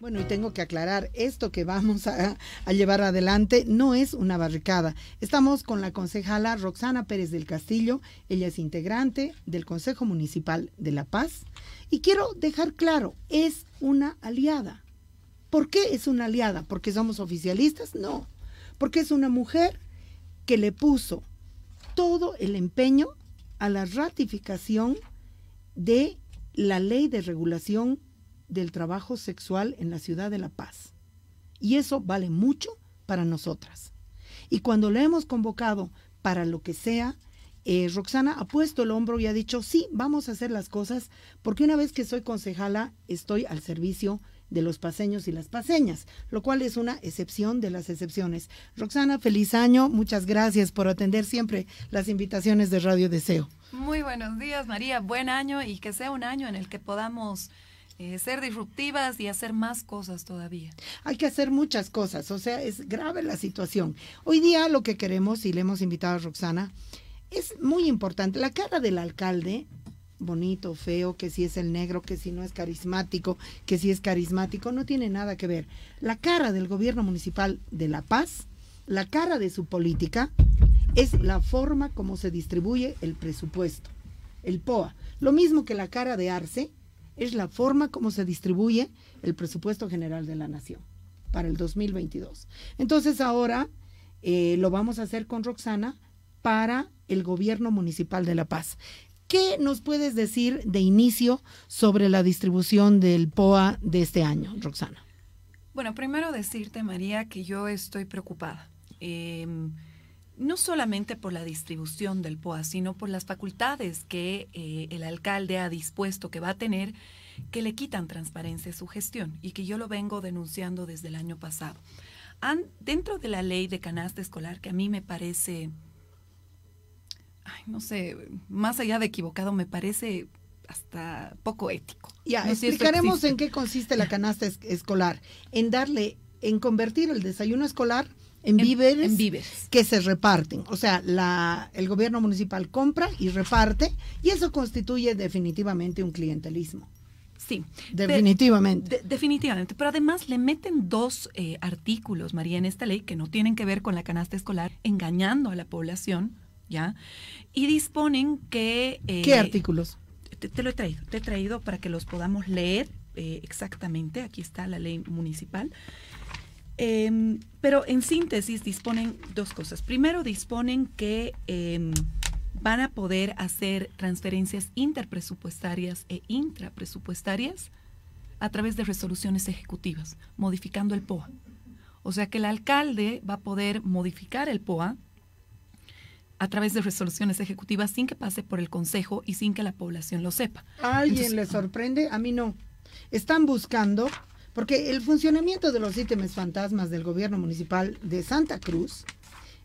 Bueno, y tengo que aclarar, esto que vamos a, llevar adelante no es una barricada. Estamos con la concejala Roxana Pérez del Castillo, ella es integrante del Consejo Municipal de La Paz, y quiero dejar claro, es una aliada. ¿Por qué es una aliada? ¿Porque somos oficialistas? No, porque es una mujer que le puso todo el empeño a la ratificación de la ley de regulación del trabajo sexual en la ciudad de La Paz. Y eso vale mucho para nosotras. Y cuando la hemos convocado para lo que sea, eh, Roxana ha puesto el hombro y ha dicho, sí, vamos a hacer las cosas, porque una vez que soy concejala, estoy al servicio de los paseños y las paseñas, lo cual es una excepción de las excepciones. Roxana, feliz año, muchas gracias por atender siempre las invitaciones de Radio Deseo. Muy buenos días, María, buen año y que sea un año en el que podamos eh, ser disruptivas y hacer más cosas todavía. Hay que hacer muchas cosas, o sea, es grave la situación. Hoy día lo que queremos, y le hemos invitado a Roxana, es muy importante. La cara del alcalde, bonito, feo, que si es el negro, que si no es carismático, que si es carismático, no tiene nada que ver. La cara del gobierno municipal de La Paz, la cara de su política, es la forma como se distribuye el presupuesto, el POA. Lo mismo que la cara de Arce, es la forma como se distribuye el presupuesto general de la nación para el 2022. Entonces ahora eh, lo vamos a hacer con Roxana para el gobierno municipal de La Paz. ¿Qué nos puedes decir de inicio sobre la distribución del POA de este año, Roxana? Bueno, primero decirte, María, que yo estoy preocupada. Em, no solamente por la distribución del POA, sino por las facultades que eh, el alcalde ha dispuesto que va a tener, que le quitan transparencia a su gestión y que yo lo vengo denunciando desde el año pasado. dentro de la ley de canasta escolar, que a mí me parece, ay, no sé, más allá de equivocado, me parece hasta poco ético. Ya, explicaremos en qué consiste la canasta escolar, en darle, en convertir el desayuno escolar en, víveres que se reparten. O sea, la, el gobierno municipal compra y reparte y eso constituye definitivamente un clientelismo. Sí. Definitivamente. definitivamente. Pero además le meten dos eh, artículos, María, en esta ley que no tienen que ver con la canasta escolar, engañando a la población, ¿ya? Y disponen que... Eh, ¿Qué artículos? Te, lo he traído, te he traído para que los podamos leer eh, exactamente. Aquí está la ley municipal. Em, pero en síntesis disponen dos cosas. Primero, disponen que em, van a poder hacer transferencias interpresupuestarias e intrapresupuestarias a través de resoluciones ejecutivas, modificando el POA. O sea que el alcalde va a poder modificar el POA a través de resoluciones ejecutivas sin que pase por el Consejo y sin que la población lo sepa. ¿A alguien le sorprende? A mí no. Están buscando porque el funcionamiento de los ítems fantasmas del gobierno municipal de Santa Cruz,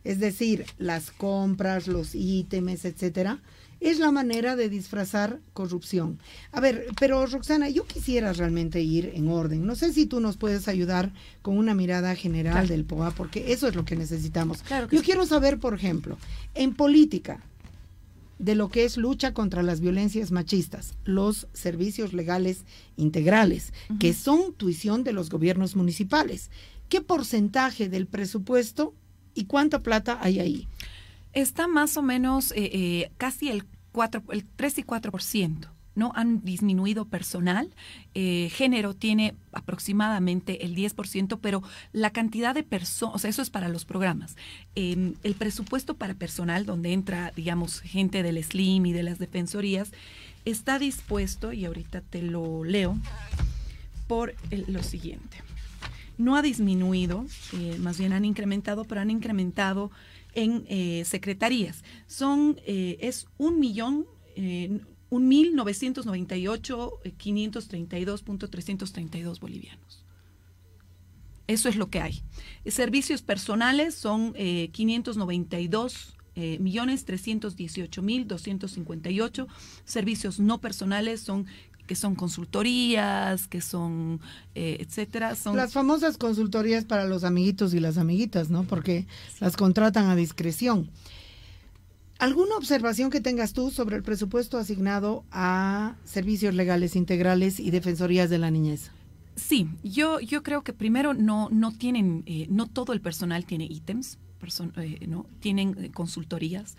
es decir, las compras, los ítems, etcétera, es la manera de disfrazar corrupción. A ver, pero Roxana, yo quisiera realmente ir en orden. No sé si tú nos puedes ayudar con una mirada general del POA, porque eso es lo que necesitamos. Claro yo quiero saber, por ejemplo, en política, de lo que es lucha contra las violencias machistas, los servicios legales integrales, que son tuición de los gobiernos municipales. ¿Qué porcentaje del presupuesto y cuánta plata hay ahí? Está más o menos eh, eh, casi el, el 3 y 4% no han disminuido personal. Eh, género tiene aproximadamente el 10%, pero la cantidad de personas, o sea, eso es para los programas. Em, el presupuesto para personal, donde entra, digamos, gente del SLIM y de las defensorías, está dispuesto, y ahorita te lo leo, por lo siguiente. No ha disminuido, eh, más bien han incrementado, pero han incrementado en eh, secretarías. Son, es un millón 1.998, eh, bolivianos. Eso es lo que hay. Servicios personales son eh, 592 eh, millones mil Servicios no personales son que son consultorías, que son, eh, etcétera. Son... Las famosas consultorías para los amiguitos y las amiguitas, ¿no? Porque las contratan a discreción. ¿Alguna observación que tengas tú sobre el presupuesto asignado a servicios legales integrales y defensorías de la niñez? Sí, yo, yo creo que primero no, no tienen, eh, no todo el personal tiene ítems, eh, ¿no? tienen eh, consultorías.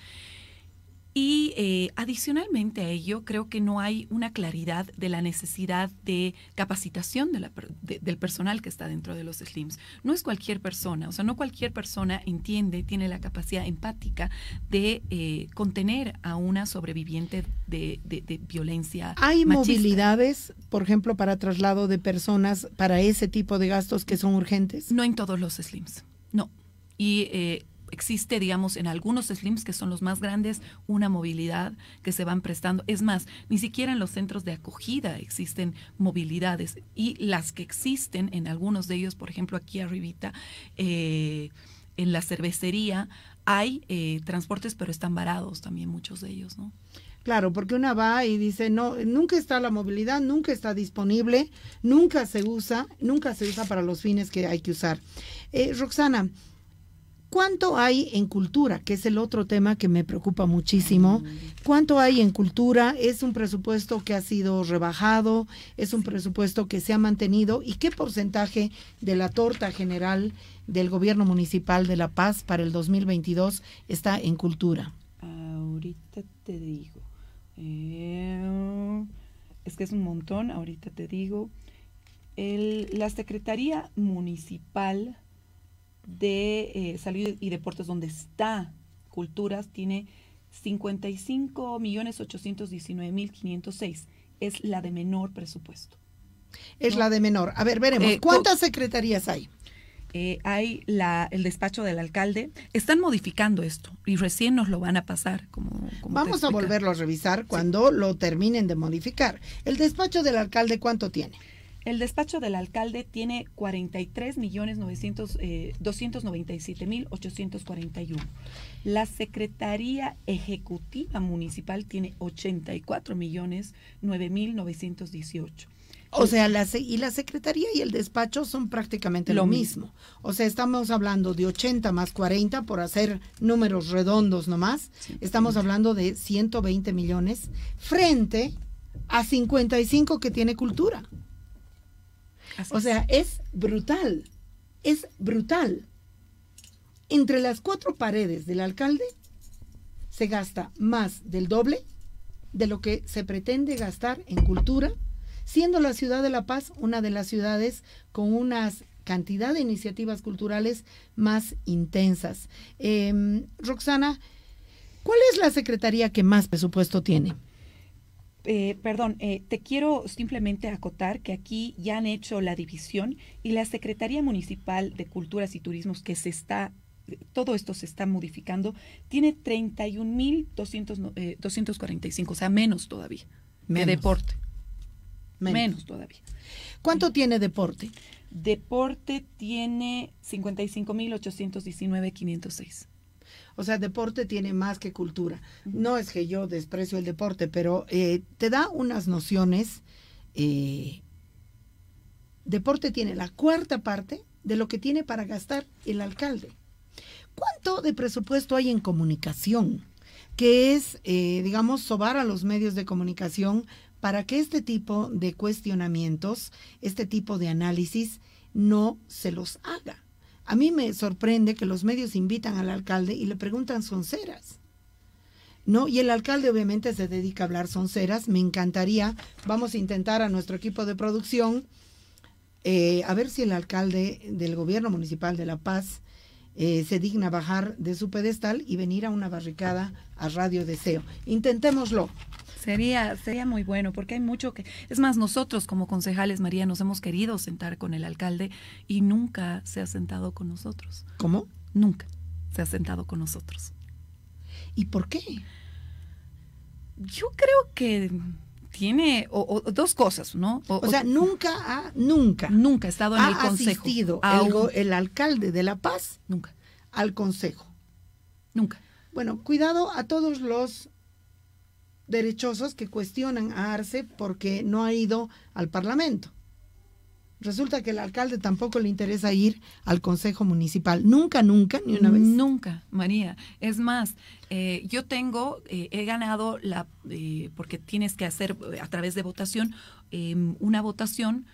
Y eh, adicionalmente a ello, creo que no hay una claridad de la necesidad de capacitación de la, del personal que está dentro de los SLIMS. No es cualquier persona, o sea, no cualquier persona entiende, tiene la capacidad empática de eh, contener a una sobreviviente de, violencia. Hay movilidades, por ejemplo, para traslado de personas para ese tipo de gastos que son urgentes. No en todos los SLIMS, no. Y eh, existe, digamos, en algunos slims que son los más grandes, una movilidad que se van prestando. Es más, ni siquiera en los centros de acogida existen movilidades y las que existen en algunos de ellos, por ejemplo, aquí arribita, eh, en la cervecería, hay eh, transportes, pero están varados también muchos de ellos, ¿no? Claro, porque una va y dice, no, nunca está la movilidad, nunca está disponible, nunca se usa, nunca se usa para los fines que hay que usar. Eh, Roxana, ¿Cuánto hay en cultura? Que es el otro tema que me preocupa muchísimo. ¿Cuánto hay en cultura? Es un presupuesto que ha sido rebajado, es un presupuesto que se ha mantenido. ¿Y qué porcentaje de la torta general del gobierno municipal de La Paz para el 2022 está en cultura? Ahorita te digo. Eh, es que es un montón, ahorita te digo. la Secretaría Municipal de eh, Salud y Deportes, donde está Culturas, tiene 55.819.506. Es la de menor presupuesto. Es la de menor. A ver, veremos. Eh, ¿Cuántas secretarías hay? Eh, hay la, el despacho del alcalde. Están modificando esto y recién nos lo van a pasar. Como, Vamos a volverlo a revisar cuando lo terminen de modificar. ¿El despacho del alcalde cuánto tiene? El despacho del alcalde tiene 43 millones 297 eh, mil 841. La Secretaría Ejecutiva Municipal tiene 84 millones 9 mil 918. O sea, la, y la secretaría y el despacho son prácticamente lo, mismo. O sea, estamos hablando de 80 más 40, por hacer números redondos nomás, estamos hablando de 120 millones frente a 55 que tiene cultura o sea, es. brutal, es brutal. Entre las cuatro paredes del alcalde se gasta más del doble de lo que se pretende gastar en cultura, siendo la ciudad de La Paz una de las ciudades con una cantidad de iniciativas culturales más intensas. Em, Roxana, ¿cuál es la secretaría que más presupuesto tiene? Eh, perdón, eh, te quiero simplemente acotar que aquí ya han hecho la división y la Secretaría Municipal de Culturas y Turismos que se está todo esto se está modificando, tiene 31.245, eh, o sea, menos todavía. De deporte. Menos. todavía. ¿Cuánto tiene deporte? Deporte tiene 55.819.506. O sea, deporte tiene más que cultura. No es que yo desprecio el deporte, pero eh, te da unas nociones. Eh, deporte tiene la cuarta parte de lo que tiene para gastar el alcalde. ¿Cuánto de presupuesto hay en comunicación? Que es, eh, digamos, sobar a los medios de comunicación para que este tipo de cuestionamientos, este tipo de análisis, no se los haga. A mí me sorprende que los medios invitan al alcalde y le preguntan sonceras. ¿no? Y el alcalde obviamente se dedica a hablar sonceras. Me encantaría, vamos a intentar a nuestro equipo de producción, eh, a ver si el alcalde del gobierno municipal de La Paz eh, se digna bajar de su pedestal y venir a una barricada a Radio Deseo. Intentémoslo. Sería, sería muy bueno, porque hay mucho que... Es más, nosotros como concejales, María, nos hemos querido sentar con el alcalde y nunca se ha sentado con nosotros. ¿Cómo? Nunca se ha sentado con nosotros. ¿Y por qué? Yo creo que tiene dos cosas, ¿no? O, sea, nunca ha, nunca. Nunca ha estado en el consejo. Asistido el, el alcalde de La Paz. Nunca. Al consejo. Nunca. Bueno, cuidado a todos los derechosos que cuestionan a Arce porque no ha ido al Parlamento. Resulta que el alcalde tampoco le interesa ir al Consejo Municipal. Nunca, nunca, ni una vez. Nunca, María. Es más, eh, yo tengo, eh, he ganado la, eh, porque tienes que hacer a través de votación, em, una votación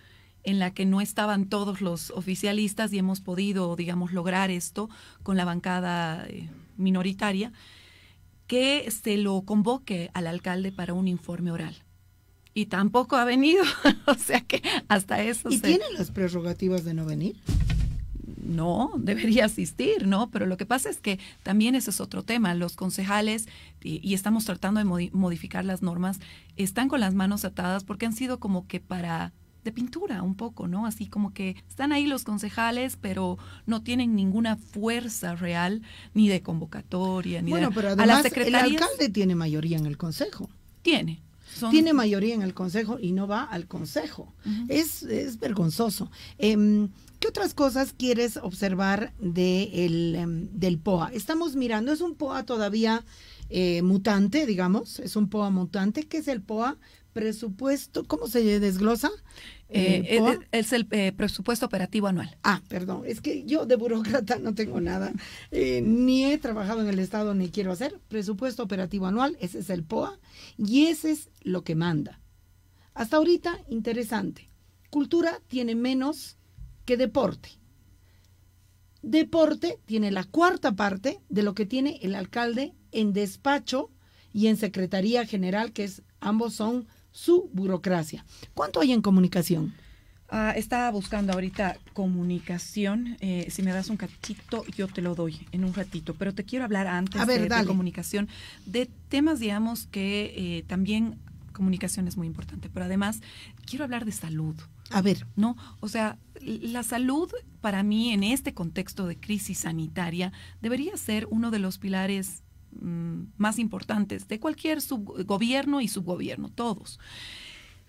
en la que no estaban todos los oficialistas y hemos podido, digamos, lograr esto con la bancada minoritaria que se lo convoque al alcalde para un informe oral. Y tampoco ha venido, o sea que hasta eso. ¿Y las prerrogativas de no venir? no, debería asistir, ¿no? Pero lo que pasa es que también ese es otro tema. Los concejales, y, estamos tratando de modificar las normas, están con las manos atadas porque han sido como que para de pintura un poco, ¿no? Así como que están ahí los concejales, pero no tienen ninguna fuerza real ni de convocatoria, ni bueno, pero además, el alcalde tiene mayoría en el consejo. Tiene. Tiene mayoría en el consejo y no va al consejo. es, vergonzoso. Em, ¿Qué otras cosas quieres observar de em, del POA? Estamos mirando, es un POA todavía eh, mutante, digamos, es un POA mutante. ¿Qué es el POA? presupuesto, ¿cómo se desglosa? Eh, eh, eh, es, el presupuesto operativo anual. Ah, perdón, es que yo de burócrata no tengo nada, ni he trabajado en el Estado ni quiero hacer. Presupuesto operativo anual, ese es el POA y ese es lo que manda. Hasta ahorita, interesante. Cultura tiene menos que deporte. Deporte tiene la cuarta parte de lo que tiene el alcalde en despacho y en secretaría general, que es ambos son su burocracia. ¿Cuánto hay en comunicación? Ah, estaba buscando ahorita comunicación. Eh, si me das un cachito, yo te lo doy en un ratito. Pero te quiero hablar antes de, comunicación, de temas, digamos, que eh, también comunicación es muy importante. Pero además, quiero hablar de salud. A ver. ¿No? O sea, la salud para mí en este contexto de crisis sanitaria debería ser uno de los pilares Mm, más importantes de cualquier gobierno y subgobierno, todos.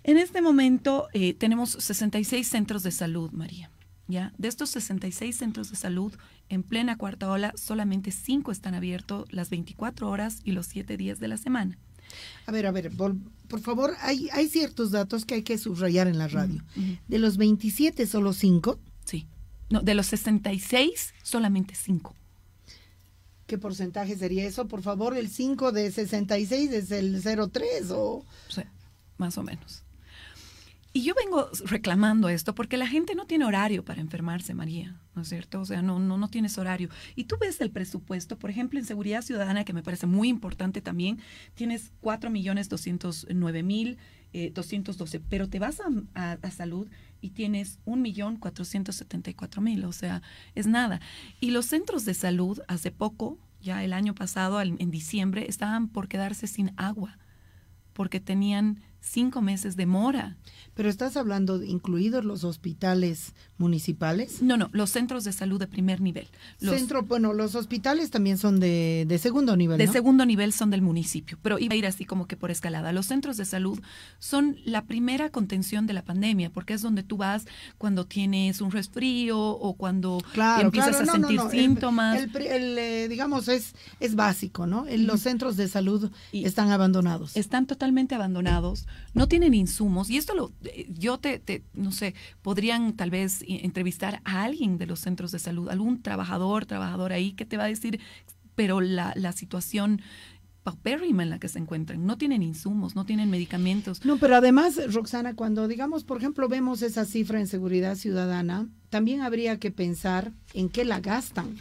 En este momento eh, tenemos 66 centros de salud, María. ¿ya? De estos 66 centros de salud, en plena cuarta ola, solamente 5 están abiertos las 24 horas y los 7 días de la semana. A ver, a ver, por, favor, hay, hay, ciertos datos que hay que subrayar en la radio. De los 27, solo 5. Sí. No, de los 66, solamente 5. ¿Qué porcentaje sería eso? Por favor, el 5 de 66 es el 03 o... más o menos. Y yo vengo reclamando esto porque la gente no tiene horario para enfermarse, María, ¿no es cierto? O sea, no, no, no tienes horario. Y tú ves el presupuesto, por ejemplo, en Seguridad Ciudadana, que me parece muy importante también, tienes 4 millones eh, pero te vas a, a salud y tienes 1.474.000, o sea, es nada. Y los centros de salud hace poco, ya el año pasado, en diciembre, estaban por quedarse sin agua, porque tenían cinco meses de mora. Pero estás hablando incluidos los hospitales municipales. No, no, los centros de salud de primer nivel. Centro, bueno, los hospitales también son de, segundo nivel. De segundo nivel son del municipio, pero iba a ir así como que por escalada. Los centros de salud son la primera contención de la pandemia, porque es donde tú vas cuando tienes un resfrío o cuando empiezas a sentir síntomas. El, eh, digamos, es, es básico, ¿no? Los centros de salud están abandonados. Están totalmente abandonados, no tienen insumos, y esto lo eh, yo te, no sé, podrían tal vez entrevistar a alguien de los centros de salud, algún trabajador, trabajadora ahí que te va a decir, pero la, situación paupérrima en la que se encuentran. No tienen insumos, no tienen medicamentos. No, pero además, Roxana, cuando digamos, por ejemplo, vemos esa cifra en seguridad ciudadana, también habría que pensar en qué la gastan,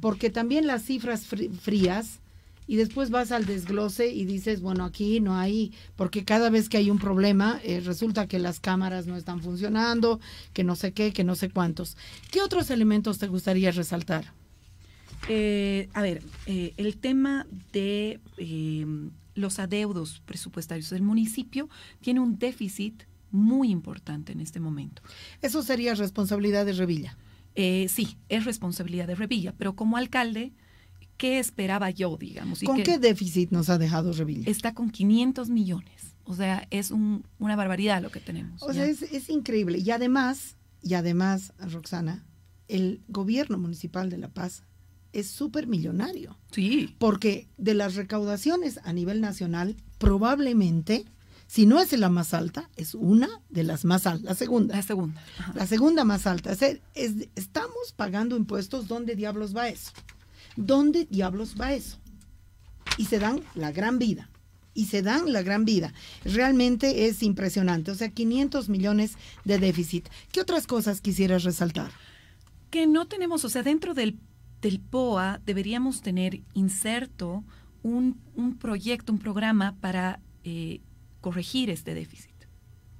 porque también las cifras frías y después vas al desglose y dices, bueno, aquí no hay, porque cada vez que hay un problema, eh, resulta que las cámaras no están funcionando, que no sé qué, que no sé cuántos. ¿Qué otros elementos te gustaría resaltar? Eh, a ver, eh, el tema de los adeudos presupuestarios. del municipio tiene un déficit muy importante en este momento. ¿Eso sería responsabilidad de Revilla? sí, es responsabilidad de Revilla, pero como alcalde qué esperaba yo, digamos. ¿Con qué, déficit nos ha dejado Revilla? Está con 500 millones. O sea, es una barbaridad lo que tenemos. O sea, es, increíble. Y además, y además, Roxana, el gobierno municipal de La Paz es súper millonario. Sí. Porque de las recaudaciones a nivel nacional, probablemente, si no es la más alta, es una de las más altas, la segunda. La segunda. La segunda más alta. es, estamos pagando impuestos, ¿dónde diablos va eso? ¿Dónde diablos va eso? Y se dan la gran vida. Y se dan la gran vida. Realmente es impresionante. O sea, 500 millones de déficit. ¿Qué otras cosas quisieras resaltar? Que no tenemos, o sea, dentro del, POA deberíamos tener inserto un, proyecto, un programa para eh, corregir este déficit.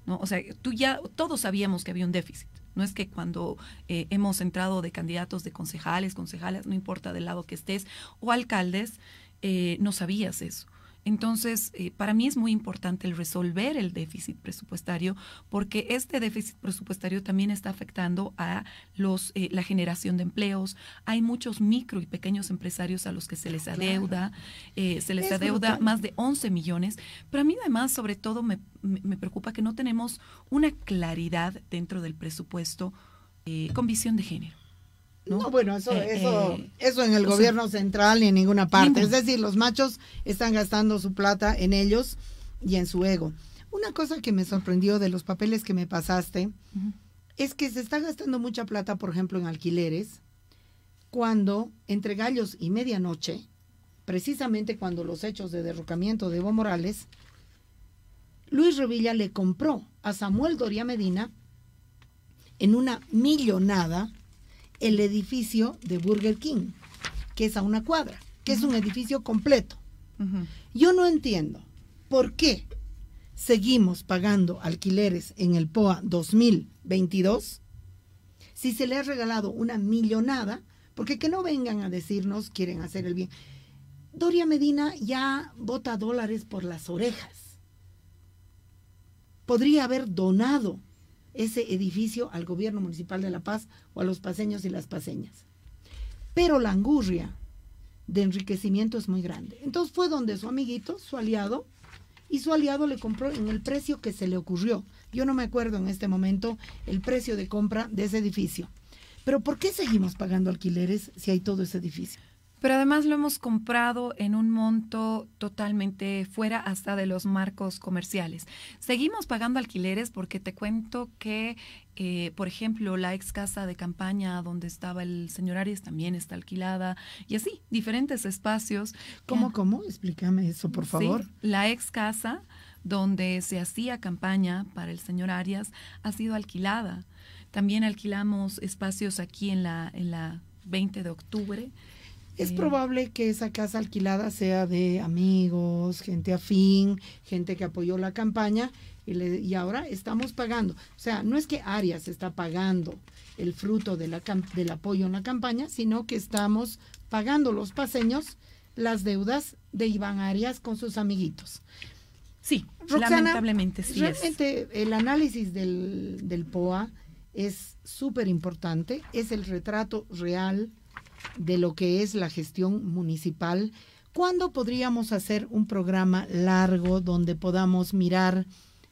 ¿no? O sea, tú ya, todos sabíamos que había un déficit. No es que cuando eh, hemos entrado de candidatos de concejales, concejales, no importa del lado que estés, o alcaldes, eh, no sabías eso. Entonces, eh, para mí es muy importante el resolver el déficit presupuestario porque este déficit presupuestario también está afectando a los eh, la generación de empleos. Hay muchos micro y pequeños empresarios a los que se les adeuda, eh, se les adeuda más de 11 millones. Pero a mí además, sobre todo, me, me preocupa que no tenemos una claridad dentro del presupuesto con visión de género. ¿no? bueno, eso, eh, eso, eh, eso en el gobierno central ni en ninguna parte. Es decir, los machos están gastando su plata en ellos y en su ego. Una cosa que me sorprendió de los papeles que me pasaste es que se está gastando mucha plata, por ejemplo, en alquileres, cuando entre gallos y medianoche, precisamente cuando los hechos de derrocamiento de Evo Morales, Luis Revilla le compró a Samuel Doria Medina en una millonada el edificio de Burger King, que es a una cuadra, que es un edificio completo. Yo no entiendo por qué seguimos pagando alquileres en el POA 2022 si se le ha regalado una millonada, porque que no vengan a decirnos quieren hacer el bien. Doria Medina ya vota dólares por las orejas. Podría haber donado ese edificio al gobierno municipal de La Paz o a los paseños y las paseñas. Pero la angurria de enriquecimiento es muy grande. Entonces fue donde su amiguito, su aliado, y su aliado le compró en el precio que se le ocurrió. Yo no me acuerdo en este momento el precio de compra de ese edificio. Pero ¿por qué seguimos pagando alquileres si hay todo ese edificio? pero además lo hemos comprado en un monto totalmente fuera hasta de los marcos comerciales. Seguimos pagando alquileres porque te cuento que, eh, por ejemplo, la ex casa de campaña donde estaba el señor Arias también está alquilada y así, diferentes espacios. ¿Cómo, cómo? Explícame eso, por favor. la ex casa donde se hacía campaña para el señor Arias ha sido alquilada. También alquilamos espacios aquí en la, en la 20 de octubre. Es probable que esa casa alquilada sea de amigos, gente afín, gente que apoyó la campaña y, ahora estamos pagando. O sea, no es que Arias está pagando el fruto de la, del apoyo en la campaña, sino que estamos pagando los paseños las deudas de Iván Arias con sus amiguitos. Sí, lamentablemente sí. Realmente el análisis del, del POA es súper importante, es el retrato real de lo que es la gestión municipal, ¿cuándo podríamos hacer un programa largo donde podamos mirar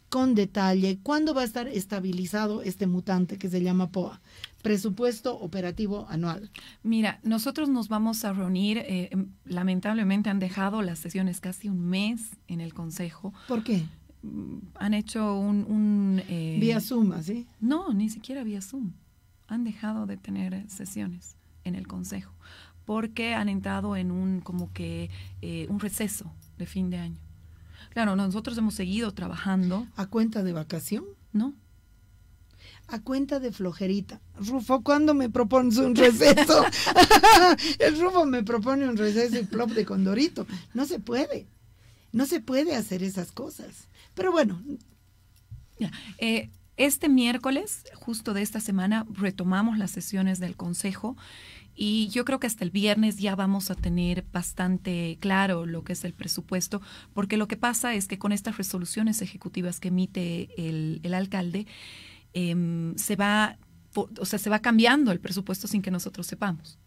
con detalle cuándo va a estar estabilizado este mutante que se llama POA? presupuesto operativo anual? Mira, nosotros nos vamos a reunir, eh, em, lamentablemente han dejado las sesiones casi un mes en el Consejo. ¿Por qué? Mm, han hecho un... un eh, vía Zoom, ¿sí? No, ni siquiera vía Zoom. Han dejado de tener sesiones en el Consejo, porque han entrado en un como que eh, un receso de fin de año. Claro, nosotros hemos seguido trabajando. ¿A cuenta de vacación? No. A cuenta de flojerita. Rufo, ¿cuándo me propones un receso? el Rufo me propone un receso y plop de condorito. No se puede. No se puede hacer esas cosas. Pero bueno. Eh, este miércoles, justo de esta semana, retomamos las sesiones del Consejo y yo creo que hasta el viernes ya vamos a tener bastante claro lo que es el presupuesto, porque lo que pasa es que con estas resoluciones ejecutivas que emite el, alcalde, em, se va, o sea, se va cambiando el presupuesto sin que nosotros sepamos.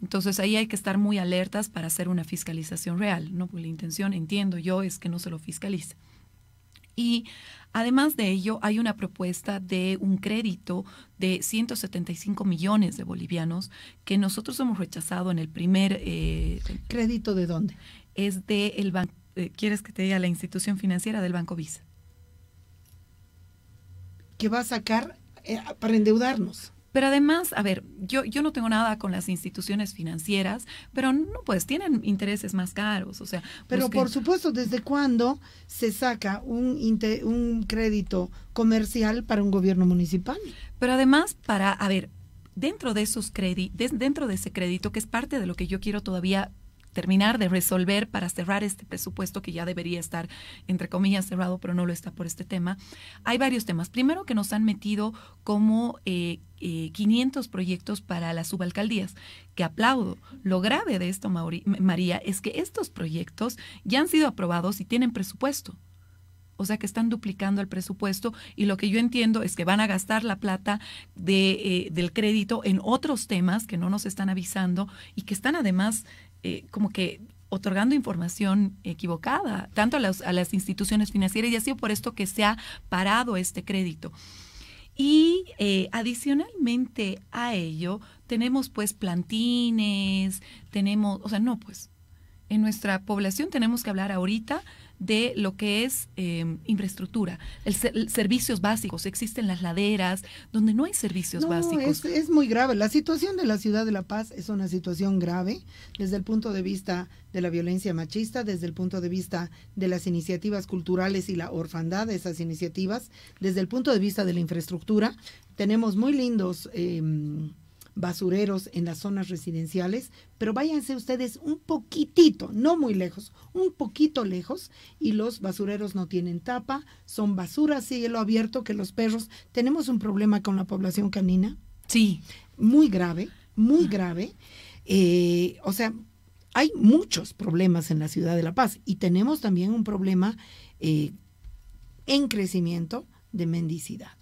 Entonces ahí hay que estar muy alertas para hacer una fiscalización real, ¿no? Porque la intención, entiendo yo, es que no se lo fiscalice. Y además de ello, hay una propuesta de un crédito de 175 millones de bolivianos que nosotros hemos rechazado en el primer... Eh, ¿Crédito de dónde? Es de el banco, eh, ¿quieres que te diga la institución financiera del Banco Visa? Que va a sacar eh, para endeudarnos. Pero además, a ver, yo, yo no tengo nada con las instituciones financieras, pero no, pues tienen intereses más caros, o sea. Pero pues, por supuesto, ¿desde cuándo se saca un, un crédito comercial para un gobierno municipal? Pero además, para, a ver, dentro de esos créditos, dentro de ese crédito, que es parte de lo que yo quiero todavía terminar de resolver para cerrar este presupuesto que ya debería estar, entre comillas, cerrado, pero no lo está por este tema. Hay varios temas. Primero que nos han metido como 500 eh, eh, proyectos para las subalcaldías, que aplaudo. Lo grave de esto, María, es que estos proyectos ya han sido aprobados y tienen presupuesto. O sea que están duplicando el presupuesto y lo que yo entiendo es que van a gastar la plata de, eh, del crédito en otros temas que no nos están avisando y que están además eh, como que otorgando información equivocada, tanto a, las instituciones financieras, y ha sido por esto que se ha parado este crédito. Y eh, adicionalmente a ello, tenemos pues plantines, tenemos, o sea, no, pues en nuestra población tenemos que hablar ahorita de lo que es em, infraestructura, el, servicios básicos. Existen las laderas donde no hay servicios básicos. Es, muy grave. La situación de la ciudad de La Paz es una situación grave desde el punto de vista de la violencia machista, desde el punto de vista de las iniciativas culturales y la orfandad de esas iniciativas, desde el punto de vista de la infraestructura. Tenemos muy lindos... Em, basureros en las zonas residenciales, pero váyanse ustedes un poquitito, no muy lejos, un poquito lejos, y los basureros no tienen tapa, son basura cielo abierto que los perros. Tenemos un problema con la población canina. Sí. Muy grave, muy grave. Eh, o sea, hay muchos problemas en la ciudad de La Paz y tenemos también un problema eh, en crecimiento de mendicidad.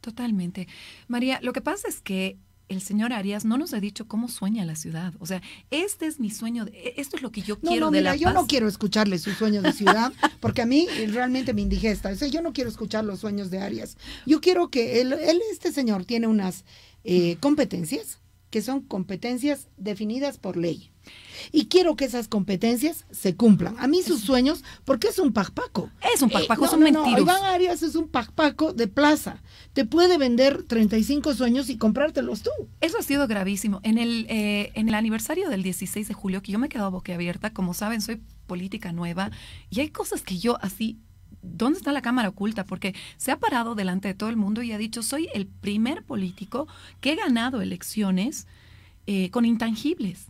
Totalmente. María, lo que pasa es que el señor Arias no nos ha dicho cómo sueña la ciudad. O sea, este es mi sueño, e-, esto es lo que yo quiero no, de mira, yo no quiero escucharle su sueño de ciudad, porque a mí realmente me indigesta. O sea, yo no quiero escuchar los sueños de Arias. Yo quiero que él, este señor, tiene unas eh, competencias que son competencias definidas por ley. Y quiero que esas competencias se cumplan. A mí sus sueños, porque es un paco Es un pacpaco, paco eh, son no, No. Iván Arias es un paco de plaza. Te puede vender 35 sueños y comprártelos tú. Eso ha sido gravísimo. En el, eh, en el aniversario del 16 de julio, que yo me he quedado boquiabierta, como saben, soy política nueva, y hay cosas que yo así ¿dónde está la cámara oculta? Porque se ha parado delante de todo el mundo y ha dicho, soy el primer político que he ganado elecciones eh, con intangibles.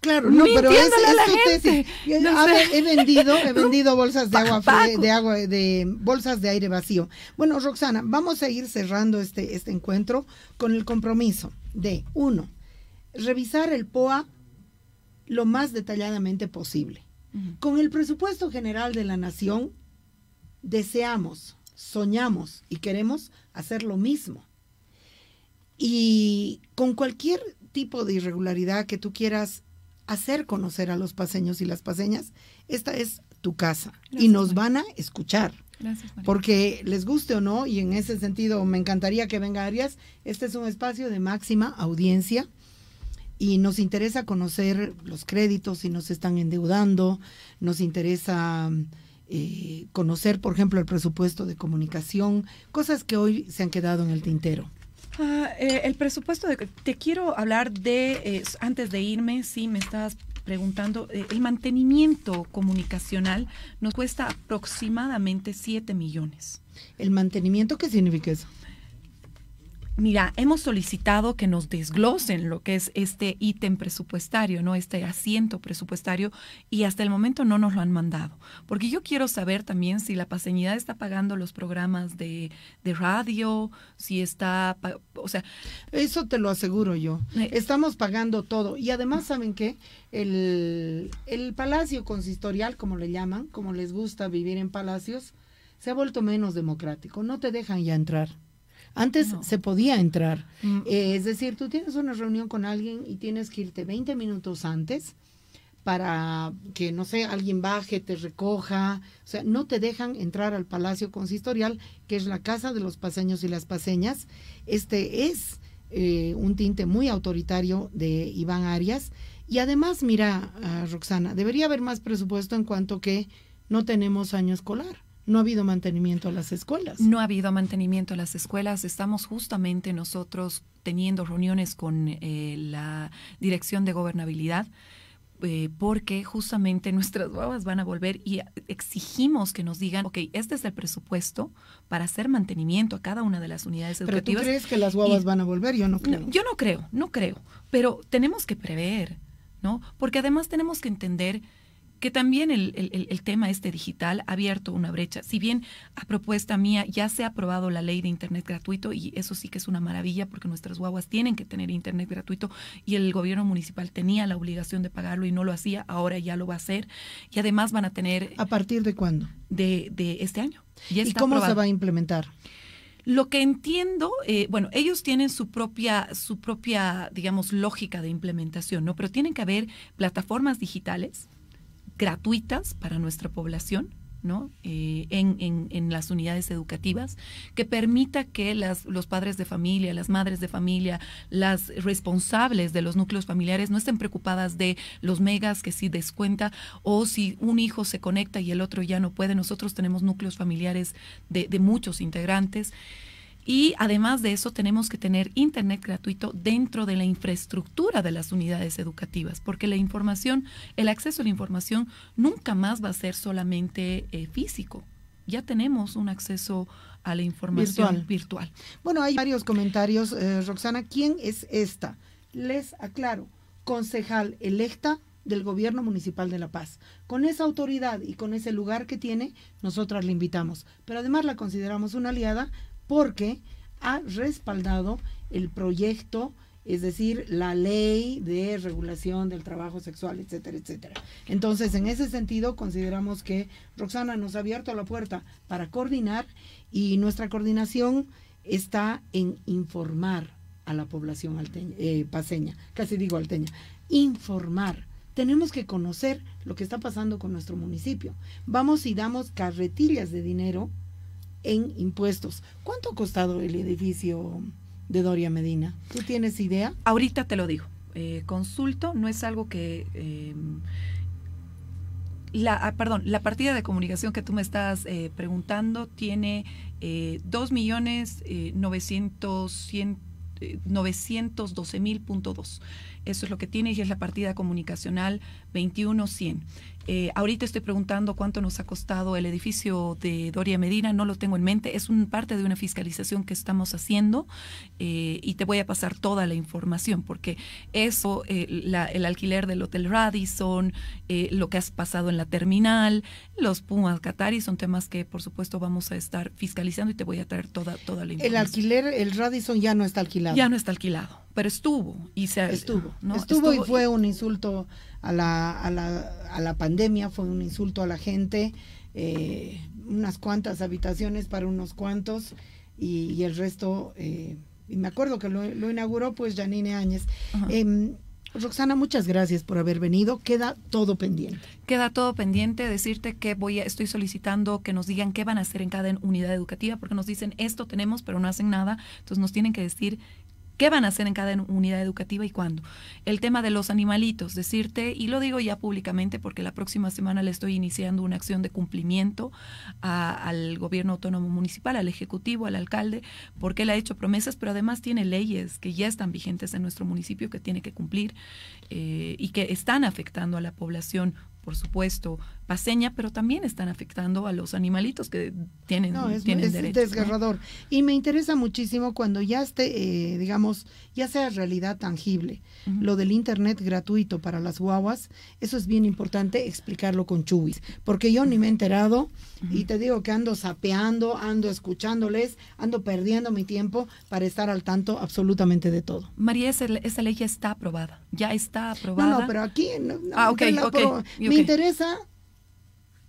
Claro, no, pero es, he vendido, he vendido bolsas de agua de agua, de bolsas de aire vacío. Bueno, Roxana, vamos a ir cerrando este, este encuentro con el compromiso de uno, revisar el POA lo más detalladamente posible. Con el presupuesto general de la nación deseamos, soñamos y queremos hacer lo mismo. Y con cualquier tipo de irregularidad que tú quieras hacer conocer a los paseños y las paseñas, esta es tu casa y nos van a escuchar. Gracias, Porque les guste o no, y en ese sentido me encantaría que venga Arias, este es un espacio de máxima audiencia y nos interesa conocer los créditos, si nos están endeudando, nos interesa eh, conocer, por ejemplo, el presupuesto de comunicación, cosas que hoy se han quedado en el tintero. Ah, eh, el presupuesto, de, te quiero hablar de, eh, antes de irme, sí, me estás preguntando, el mantenimiento comunicacional nos cuesta aproximadamente 7 millones. ¿El mantenimiento qué significa eso? mira, hemos solicitado que nos desglosen lo que es este ítem presupuestario, ¿no? Este asiento presupuestario, y hasta el momento no nos lo han mandado. Porque yo quiero saber también si la paseñidad está pagando los programas de, radio, si está, o sea... Eso te lo aseguro yo. Eh. Estamos pagando todo. Y además, ¿saben qué? El, el palacio consistorial, como le llaman, como les gusta vivir en palacios, se ha vuelto menos democrático. No te dejan ya entrar. Antes se podía entrar. Mm. Eh, es decir, tú tienes una reunión con alguien y tienes que irte 20 minutos antes para que, no sé, alguien baje, te recoja. O sea, no te dejan entrar al Palacio Consistorial, que es la casa de los paseños y las paseñas. Este es eh, un tinte muy autoritario de Iván Arias. Y además, mira, ah, Roxana, debería haber más presupuesto en cuanto que no tenemos año escolar no ha habido mantenimiento a las escuelas. No ha habido mantenimiento a las escuelas. Estamos justamente nosotros teniendo reuniones con eh, la Dirección de Gobernabilidad. Eh, porque justamente nuestras guavas van a volver y exigimos que nos digan, ok, este es el presupuesto para hacer mantenimiento a cada una de las unidades educativas. ¿Pero tú crees que las guavas van a volver? Yo no creo. yo no creo, no creo, pero tenemos que prever, ¿no? Porque además tenemos que entender que también el, tema este digital ha abierto una brecha. Si bien a propuesta mía ya se ha aprobado la ley de Internet gratuito y eso sí que es una maravilla porque nuestras guaguas tienen que tener Internet gratuito y el gobierno municipal tenía la obligación de pagarlo y no lo hacía, ahora ya lo va a hacer y además van a tener... ¿A partir de cuándo? De, de este año. ¿Y cómo se va a implementar? Lo que entiendo, eh, bueno, ellos tienen su propia, su propia, digamos, lógica de implementación, ¿no? Pero tienen que haber plataformas digitales gratuitas para nuestra población, ¿no? Eh, en, las unidades educativas, que permita que las, los padres de familia, las madres de familia, las responsables de los núcleos familiares no estén preocupadas de los megas que si descuenta o si un hijo se conecta y el otro ya no puede. Nosotros tenemos núcleos familiares de, de muchos integrantes. Y además de eso tenemos que tener Internet gratuito dentro de la infraestructura de las unidades educativas, porque la información, el acceso a la información nunca más va a ser solamente eh, físico. Ya tenemos un acceso a la información virtual. Bueno, hay varios comentarios. Eh, Roxana, ¿quién es esta? Les aclaro, concejal electa del gobierno municipal de La Paz. Con esa autoridad y con ese lugar que tiene, nosotras le invitamos, pero además la consideramos una aliada porque ha respaldado el proyecto, es decir, la ley de regulación del trabajo sexual, etcétera, etcétera. Entonces, en ese sentido, consideramos que Roxana nos ha abierto la puerta para coordinar y nuestra coordinación está en informar a la población alteña, eh, paseña, casi digo alteña, informar. Tenemos que conocer lo que está pasando con nuestro municipio. Vamos y damos carretillas de dinero en impuestos. ¿Cuánto ha costado el edificio de Doria Medina? ¿Tú tienes idea? Ahorita te lo digo. Eh, consulto no es algo que... Em, la, ah, perdón, la partida de comunicación que tú me estás eh, preguntando tiene eh, dos millones mil punto dos. Eso es lo que tiene y es la partida comunicacional 21100. Eh, ahorita estoy preguntando cuánto nos ha costado el edificio de Doria Medina, no lo tengo en mente, es un, parte de una fiscalización que estamos haciendo eh, y te voy a pasar toda la información porque eso, eh, el alquiler del Hotel Radisson, lo que has pasado en la terminal, los Pumas Qatari son temas que por supuesto vamos a estar fiscalizando y te voy a traer toda, toda la información. El alquiler, el Radisson ya no está alquilado. Ya no está alquilado, pero estuvo y se... estuvo, estuvo y fue un insulto a la, a la, a la pandemia, fue un insulto a la gente, eh, unas cuantas habitaciones para unos cuantos y, el resto, eh, y me acuerdo que lo, inauguró pues Janine Áñez. Em, Roxana, muchas gracias por haber venido. Queda todo pendiente. Queda todo pendiente. Decirte que voy a, estoy solicitando que nos digan qué van a hacer en cada unidad educativa, porque nos dicen esto tenemos, pero no hacen nada. Entonces nos tienen que decir qué van a hacer en cada unidad educativa y cuándo. El tema de los animalitos, decirte, y lo digo ya públicamente porque la próxima semana le estoy iniciando una acción de cumplimiento al gobierno autónomo municipal, al ejecutivo, al alcalde, porque él ha hecho promesas, pero además tiene leyes que ya están vigentes en nuestro municipio que tiene que cumplir eh, y que están afectando a la población por supuesto, paseña, pero también están afectando a los animalitos que tienen, no, es, Desgarrador. Y me interesa muchísimo cuando ya esté, eh, digamos, ya sea realidad tangible. Lo del internet gratuito para las guaguas, eso es bien importante explicarlo con Chubis, porque yo ni me he enterado y te digo que ando sapeando, ando escuchándoles, ando perdiendo mi tiempo para estar al tanto absolutamente de todo. María, esa, ley ya está aprobada, ya está aprobada. No, pero aquí ah, okay, okay. me interesa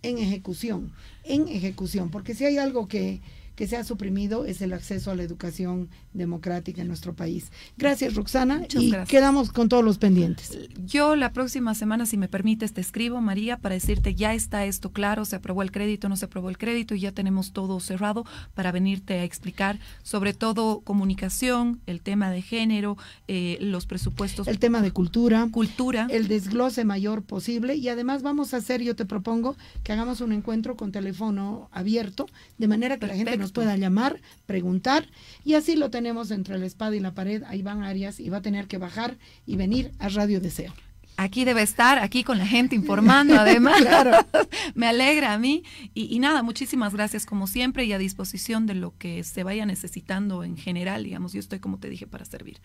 en ejecución, en ejecución, porque si hay algo que, que se ha suprimido es el acceso a la educación democrática en nuestro país. Gracias, Roxana, Muchas y quedamos con todos los pendientes. Yo la próxima semana, si me permites, te escribo, María, para decirte ya está esto claro, se aprobó el crédito, no se aprobó el crédito, y ya tenemos todo cerrado para venirte a explicar sobre todo comunicación, el tema de género, eh, los presupuestos. El tema de cultura. Cultura. El desglose mayor posible y además vamos a hacer, yo te propongo, que hagamos un encuentro con teléfono abierto, de manera que la gente pueda llamar, preguntar, y así lo tenemos entre la espada y la pared ahí van Arias y va a tener que bajar y venir a Radio Deseo. Aquí debe estar, aquí con la gente informando, además. Me alegra a mí. y, nada, muchísimas gracias como siempre y a disposición de lo que se vaya necesitando en general, digamos. Yo estoy, como te dije, para servir.